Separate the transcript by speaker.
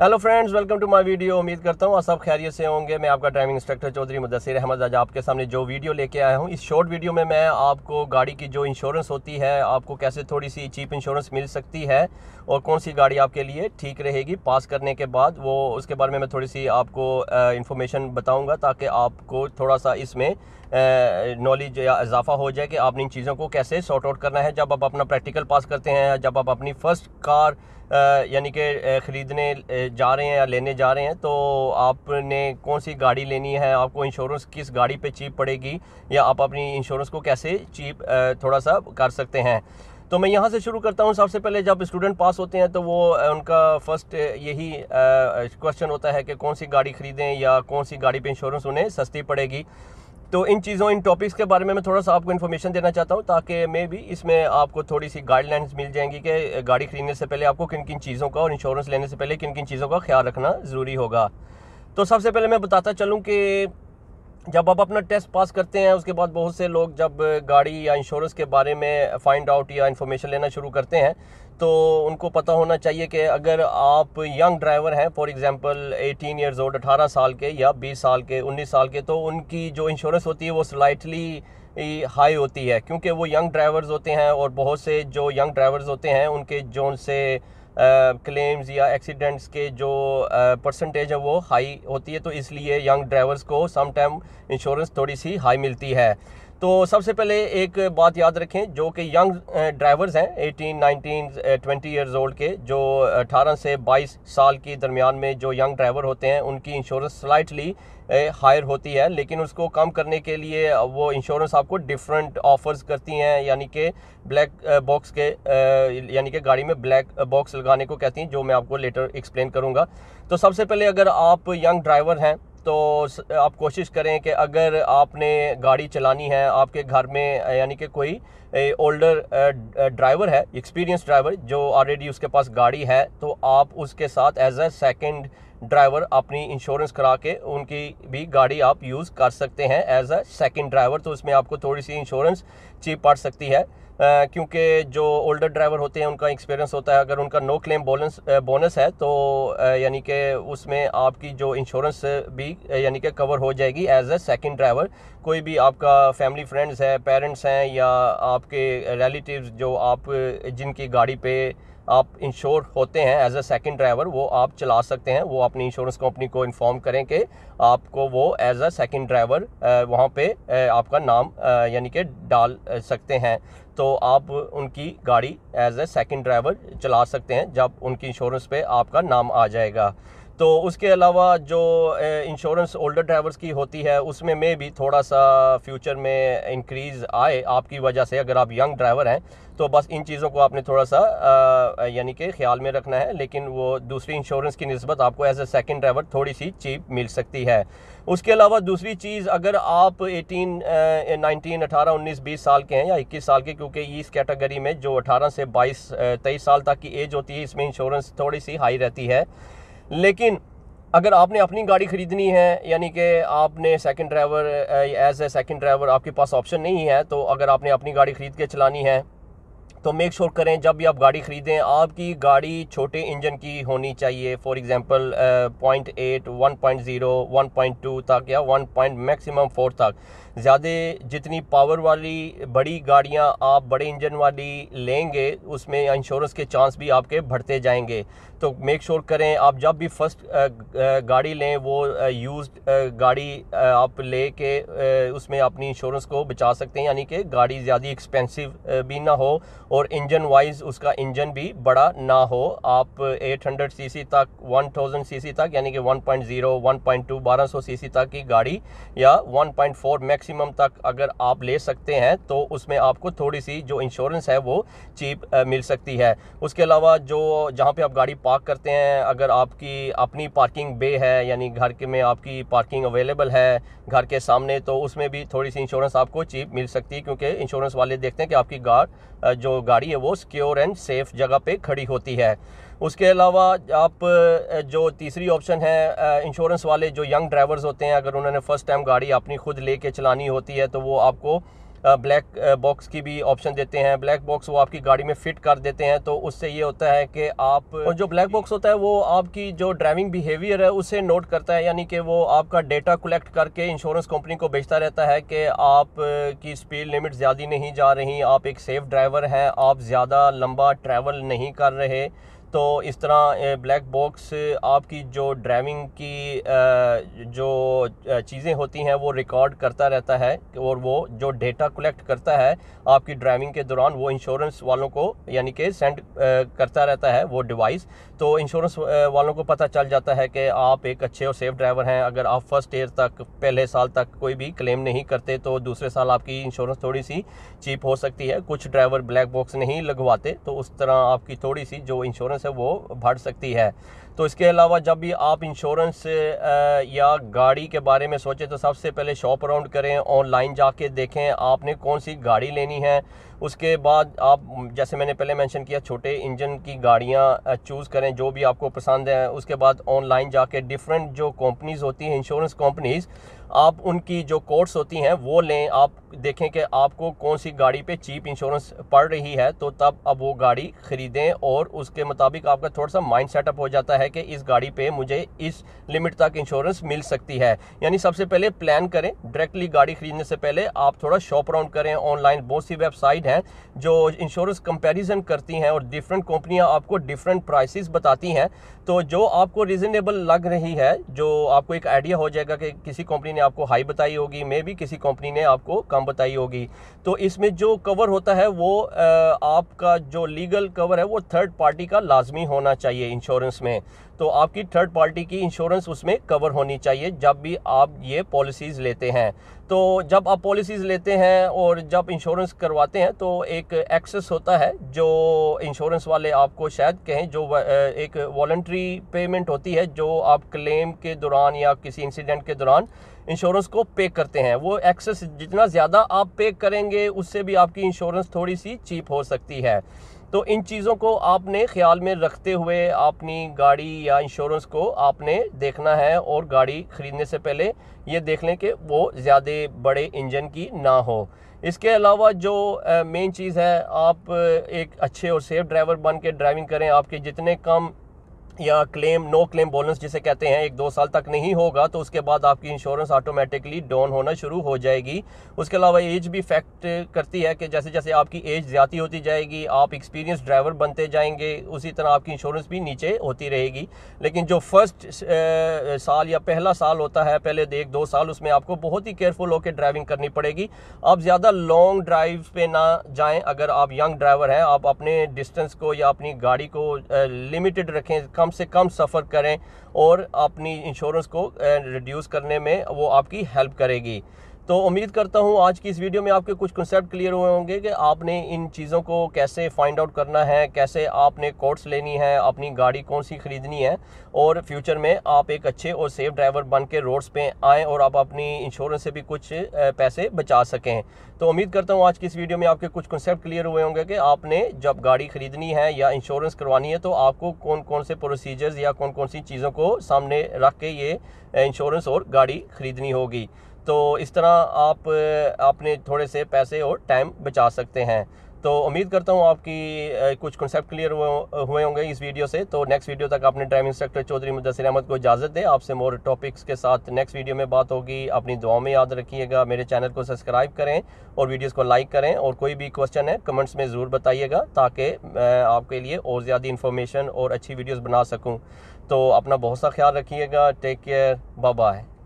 Speaker 1: hello friends welcome to my video उम्मीद करता हूँ आप सब खैरियत से होंगे मैं आपका ड्राइविंग इंस्ट्रक्टर चौधरी मुदसर अहमद आज आपके सामने जो वीडियो लेके आया हूँ इस शॉर्ट वीडियो में मैं आपको गाड़ी की जो इंश्योरेंस होती है आपको कैसे थोड़ी सी चीप इंश्योरेंस मिल सकती है और कौन सी गाड़ी आपके लिए ठीक रहेगी पास करने के बाद वो उसके बारे में मैं थोड़ी सी आपको इन्फॉर्मेशन बताऊँगा ताकि आपको थोड़ा सा इसमें नॉलेज या इजाफा हो जाए कि आपने इन चीज़ों को कैसे सॉर्ट आउट करना है जब आप अपना प्रैक्टिकल पास करते हैं जब आप अपनी फ़र्स्ट कार यानी कि ख़रीदने जा रहे हैं या लेने जा रहे हैं तो आपने कौन सी गाड़ी लेनी है आपको इंश्योरेंस किस गाड़ी पे चीप पड़ेगी या आप अपनी इंश्योरेंस को कैसे चीप थोड़ा सा कर सकते हैं तो मैं यहाँ से शुरू करता हूँ सबसे पहले जब स्टूडेंट पास होते हैं तो वो उनका फर्स्ट यही क्वेश्चन होता है कि कौन सी गाड़ी ख़रीदें या कौन सी गाड़ी पर इंश्योरेंस उन्हें सस्ती पड़ेगी तो इन चीज़ों इन टॉपिक्स के बारे में मैं थोड़ा सा आपको इन्फॉर्मेशन देना चाहता हूँ ताकि मे भी इसमें आपको थोड़ी सी गाइडलाइंस मिल जाएंगी कि गाड़ी खरीदने से पहले आपको किन किन चीज़ों का और इंश्योरेंस लेने से पहले किन किन चीज़ों का ख्याल रखना ज़रूरी होगा तो सबसे पहले मैं बताता चलूँ कि जब आप अपना टेस्ट पास करते हैं उसके बाद बहुत से लोग जब गाड़ी या इंश्योरेंस के बारे में फाइंड आउट या इन्फॉर्मेशन लेना शुरू करते हैं तो उनको पता होना चाहिए कि अगर आप यंग ड्राइवर हैं फॉर एग्जांपल 18 इयर्स ओल्ड 18 साल के या 20 साल के 19 साल के तो उनकी जो इंश्योरेंस होती है वो स्लाइटली हाई होती है क्योंकि वो यंग ड्राइवर्स होते हैं और बहुत से जो यंग ड्राइवर्स होते हैं उनके जो उनसे क्लेम्स uh, या एक्सीडेंट्स के जो परसेंटेज uh, है वो हाई होती है तो इसलिए यंग ड्राइवर्स को सम टाइम इंश्योरेंस थोड़ी सी हाई मिलती है तो सबसे पहले एक बात याद रखें जो कि यंग ड्राइवर्स हैं 18, 19, 20 इयर्स ओल्ड के जो 18 से 22 साल की दरमियान में जो यंग ड्राइवर होते हैं उनकी इंश्योरेंस स्लाइटली हायर होती है लेकिन उसको कम करने के लिए वो इंश्योरेंस आपको डिफरेंट ऑफर्स करती हैं यानी कि ब्लैक बॉक्स के यानी कि गाड़ी में ब्लैक बॉक्स लगाने को कहती हैं जो मैं आपको लेटर एक्सप्लेन करूँगा तो सबसे पहले अगर आप यंग ड्राइवर हैं तो आप कोशिश करें कि अगर आपने गाड़ी चलानी है आपके घर में यानी कि कोई ओल्डर ड्राइवर है एक्सपीरियंस ड्राइवर जो ऑलरेडी उसके पास गाड़ी है तो आप उसके साथ एज अ सेकेंड ड्राइवर अपनी इंश्योरेंस करा के उनकी भी गाड़ी आप यूज़ कर सकते हैं एज अ सेकेंड ड्राइवर तो उसमें आपको थोड़ी सी इंश्योरेंस चीप पड़ सकती है क्योंकि जो ओल्डर ड्राइवर होते हैं उनका एक्सपीरियंस होता है अगर उनका नो क्लेम बोनस बोनस है तो यानी कि उसमें आपकी जो इंश्योरेंस भी यानी कि कवर हो जाएगी एज अ सेकंड ड्राइवर कोई भी आपका फैमिली फ्रेंड्स है पेरेंट्स हैं या आपके रिलेटिव्स जो आप जिनकी गाड़ी पे आप इंश्योर होते हैं एज अ सेकंड ड्राइवर वो आप चला सकते हैं वो अपनी इंश्योरेंस कंपनी को इन्फॉर्म करें कि आपको वो एज अ सेकंड ड्राइवर वहाँ पे आपका नाम यानी कि डाल सकते हैं तो आप उनकी गाड़ी एज अ सेकंड ड्राइवर चला सकते हैं जब उनकी इंश्योरेंस पे आपका नाम आ जाएगा तो उसके अलावा जो इंश्योरेंस ओल्डर ड्राइवर्स की होती है उसमें में भी थोड़ा सा फ्यूचर में इंक्रीज़ आए आपकी वजह से अगर आप यंग ड्राइवर हैं तो बस इन चीज़ों को आपने थोड़ा सा यानी कि ख्याल में रखना है लेकिन वो दूसरी इंश्योरेंस की नस्बत आपको एज ए सेकेंड ड्राइवर थोड़ी सी चीप मिल सकती है उसके अलावा दूसरी चीज़ अगर आप 18, 19, 18, 19, 20 साल के हैं या 21 साल के क्योंकि इस कैटेगरी में जो 18 से 22, 23 साल तक की एज होती है इसमें इंश्योरेंस थोड़ी सी हाई रहती है लेकिन अगर आपने अपनी गाड़ी ख़रीदनी है यानी कि आपने second driver as a second driver आपके पास ऑप्शन नहीं है तो अगर आपने अपनी गाड़ी ख़रीद के चलानी है तो मेक श्योर sure करें जब भी आप गाड़ी ख़रीदें आपकी गाड़ी छोटे इंजन की होनी चाहिए for example point eight one point zero one point two तक या वन पॉइंट मैक्सिमम फोर तक ज़्यादा जितनी पावर वाली बड़ी गाड़ियाँ आप बड़े इंजन वाली लेंगे उसमें इंश्योरेंस के चांस भी आपके बढ़ते जाएंगे तो मेक श्योर sure करें आप जब भी फर्स्ट गाड़ी लें वो यूज्ड गाड़ी आप ले के उसमें अपनी इंश्योरेंस को बचा सकते हैं यानी कि गाड़ी ज़्यादा एक्सपेंसिव भी ना हो और इंजन वाइज उसका इंजन भी बड़ा ना हो आप 800 सीसी तक 1000 सीसी तक यानी कि 1.0 1.2 1200 सीसी तक की गाड़ी या 1.4 मैक्स मैक्सिमम तक अगर आप ले सकते हैं तो उसमें आपको थोड़ी सी जो इंश्योरेंस है वो चीप मिल सकती है उसके अलावा जो जहाँ पे आप गाड़ी पार्क करते हैं अगर आपकी अपनी पार्किंग बे है यानी घर के में आपकी पार्किंग अवेलेबल है घर के सामने तो उसमें भी थोड़ी सी इंश्योरेंस आपको चीप मिल सकती है क्योंकि इंश्योरेंस वाले देखते हैं कि आपकी गाड़ जो गाड़ी है वो सिक्योर एंड सेफ़ जगह पर खड़ी होती है उसके अलावा आप जो तीसरी ऑप्शन है इंश्योरेंस वाले जो यंग ड्राइवर्स होते हैं अगर उन्होंने फ़र्स्ट टाइम गाड़ी अपनी खुद लेके चलानी होती है तो वो आपको ब्लैक बॉक्स की भी ऑप्शन देते हैं ब्लैक बॉक्स वो आपकी गाड़ी में फिट कर देते हैं तो उससे ये होता है कि आप और जो ब्लैक बॉक्स होता है वो आपकी जो ड्राइविंग बिहेवियर है उसे नोट करता है यानी कि वो आपका डेटा कलेक्ट करके इंश्योरेंस कंपनी को बेचता रहता है कि आप की स्पीड लिमिट ज़्यादा नहीं जा रही आप एक सेफ़ ड्राइवर हैं आप ज़्यादा लंबा ट्रैवल नहीं कर रहे तो इस तरह ब्लैक बॉक्स आपकी जो ड्राइविंग की जो चीज़ें होती हैं वो रिकॉर्ड करता रहता है और वो जो डेटा कलेक्ट करता है आपकी ड्राइविंग के दौरान वो इंश्योरेंस वालों को यानी कि सेंड करता रहता है वो डिवाइस तो इंश्योरेंस वालों को पता चल जाता है कि आप एक अच्छे और सेफ ड्राइवर हैं अगर आप फर्स्ट ईयर तक पहले साल तक कोई भी क्लेम नहीं करते तो दूसरे साल आपकी इंश्योरेंस थोड़ी सी चीप हो सकती है कुछ ड्राइवर ब्लैक बॉक्स नहीं लगवाते तो उस तरह आपकी थोड़ी सी जो इंश्योरेंस से वो भर सकती है तो इसके अलावा जब भी आप इंश्योरेंस या गाड़ी के बारे में सोचें तो सबसे पहले शॉप राउंड करें ऑनलाइन जाके देखें आपने कौन सी गाड़ी लेनी है उसके बाद आप जैसे मैंने पहले मेंशन किया छोटे इंजन की गाड़ियाँ चूज़ करें जो भी आपको पसंद है उसके बाद ऑनलाइन जाके डिफरेंट जो कंपनीज होती हैं इंश्योरेंस कंपनीज़ आप उनकी जो कोर्ट्स होती हैं वो लें आप देखें कि आपको कौन सी गाड़ी पे चीप इंश्योरेंस पड़ रही है तो तब अब वो गाड़ी ख़रीदें और उसके मुताबिक आपका थोड़ा सा माइंड सेटअप हो जाता है है कि इस गाड़ी पे मुझे इस लिमिट तक इंश्योरेंस मिल सकती है यानी सबसे पहले प्लान करें डायरेक्टली गाड़ी खरीदने से पहले आप थोड़ा शॉप राउंड करें ऑनलाइन बहुत सी वेबसाइट हैं जो इंश्योरेंस कंपेरिजन करती हैं और डिफरेंट कंपनियाँ आपको डिफरेंट प्राइसिस बताती हैं तो जो आपको रिजनेबल लग रही है जो आपको एक आइडिया हो जाएगा कि किसी कंपनी ने आपको हाई बताई होगी मे भी किसी कंपनी ने आपको कम बताई होगी तो इसमें जो कवर होता है वो आपका जो लीगल कवर है वो थर्ड पार्टी का लाजमी होना चाहिए इंश्योरेंस में तो आपकी थर्ड पार्टी की इंश्योरेंस उसमें कवर होनी चाहिए जब भी आप ये पॉलिसीज़ लेते हैं तो जब आप पॉलिसीज़ लेते हैं और जब इंश्योरेंस करवाते हैं तो एक एक्सेस होता है जो इंश्योरेंस वाले आपको शायद कहें जो एक वॉल्ट्री पेमेंट होती है जो आप क्लेम के दौरान या किसी इंसिडेंट के दौरान इंश्योरेंस को पे करते हैं वो एक्सेस जितना ज़्यादा आप पे करेंगे उससे भी आपकी इंश्योरेंस थोड़ी सी चीप हो सकती है तो इन चीज़ों को आपने ख्याल में रखते हुए अपनी गाड़ी या इंश्योरेंस को आपने देखना है और गाड़ी ख़रीदने से पहले ये देख लें कि वो ज़्यादा बड़े इंजन की ना हो इसके अलावा जो मेन चीज़ है आप एक अच्छे और सेफ ड्राइवर बन के ड्राइविंग करें आपके जितने कम या क्लेम नो क्लेम बोनस जिसे कहते हैं एक दो साल तक नहीं होगा तो उसके बाद आपकी इंश्योरेंस ऑटोमेटिकली डाउन होना शुरू हो जाएगी उसके अलावा एज भी फैक्ट करती है कि जैसे जैसे आपकी एज ज़्यादा होती जाएगी आप एक्सपीरियंस ड्राइवर बनते जाएंगे उसी तरह आपकी इंश्योरेंस भी नीचे होती रहेगी लेकिन जो फर्स्ट uh, साल या पहला साल होता है पहले एक दो साल उसमें आपको बहुत ही केयरफुल होकर ड्राइविंग करनी पड़ेगी आप ज़्यादा लॉन्ग ड्राइव पर ना जाएँ अगर आप यंग ड्राइवर हैं आप अपने डिस्टेंस को या अपनी गाड़ी को लिमिटेड uh, रखें कम कम से कम सफ़र करें और अपनी इंश्योरेंस को रिड्यूस करने में वो आपकी हेल्प करेगी तो उम्मीद करता हूँ आज की इस वीडियो में आपके कुछ कंसेप्ट क्लियर हुए होंगे कि आपने इन चीज़ों को कैसे फाइंड आउट करना है कैसे आपने कोर्ट्स लेनी है अपनी गाड़ी कौन सी ख़रीदनी है और फ्यूचर में आप एक अच्छे और सेफ ड्राइवर बन के रोड्स पे आएँ और आप अपनी इंश्योरेंस से भी कुछ पैसे बचा सकें तो उम्मीद करता हूँ आज की इस वीडियो में आपके कुछ कंसेप्ट क्लियर हुए होंगे कि आपने जब गाड़ी ख़रीदनी है या इंश्योरेंस करवानी है तो आपको कौन कौन से प्रोसीजर्स या कौन कौन सी चीज़ों को सामने रख के ये इंश्योरेंस और गाड़ी ख़रीदनी होगी तो इस तरह आप अपने थोड़े से पैसे और टाइम बचा सकते हैं तो उम्मीद करता हूँ आपकी कुछ कॉन्सेप्ट क्लियर हुए होंगे इस वीडियो से तो नेक्स्ट वीडियो तक आपने ड्राइविंग इंस्ट्रक्टर चौधरी मुदसर अहमद को इजाज़त दे आपसे मोर टॉपिक्स के साथ नेक्स्ट वीडियो में बात होगी अपनी दुआ में याद रखिएगा मेरे चैनल को सब्सक्राइब करें और वीडियोज़ को लाइक करें और कोई भी क्वेश्चन है कमेंट्स में ज़रूर बताइएगा ताकि मैं आपके लिए और ज़्यादा इन्फॉर्मेशन और अच्छी वीडियोज़ बना सकूँ तो अपना बहुत सा ख्याल रखिएगा टेक केयर बाय